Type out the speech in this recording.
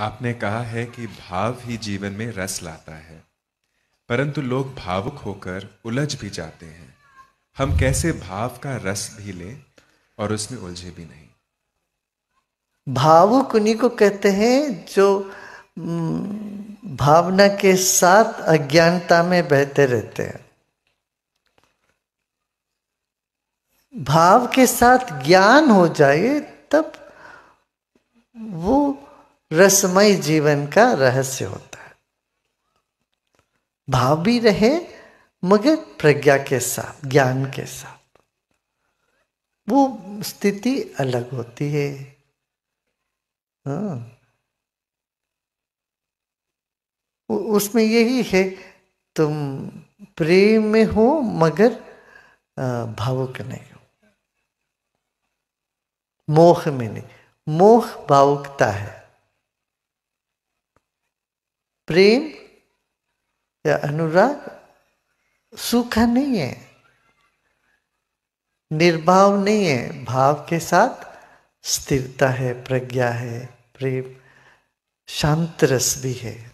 आपने कहा है कि भाव ही जीवन में रस लाता है परंतु लोग भावुक होकर उलझ भी जाते हैं हम कैसे भाव का रस भी लें और उसमें उलझे भी नहीं भावुक उन्हीं को कहते हैं जो भावना के साथ अज्ञानता में बहते रहते हैं भाव के साथ ज्ञान हो जाए तब वो रसमय जीवन का रहस्य होता है भाव भी रहे मगर प्रज्ञा के साथ ज्ञान के साथ वो स्थिति अलग होती है हाँ। उसमें यही है तुम प्रेम में हो मगर भावुक नहीं हो मोह में नहीं मोह भावुकता है प्रेम या अनुराग सूखा नहीं है निर्भाव नहीं है भाव के साथ स्थिरता है प्रज्ञा है प्रेम शांत रस भी है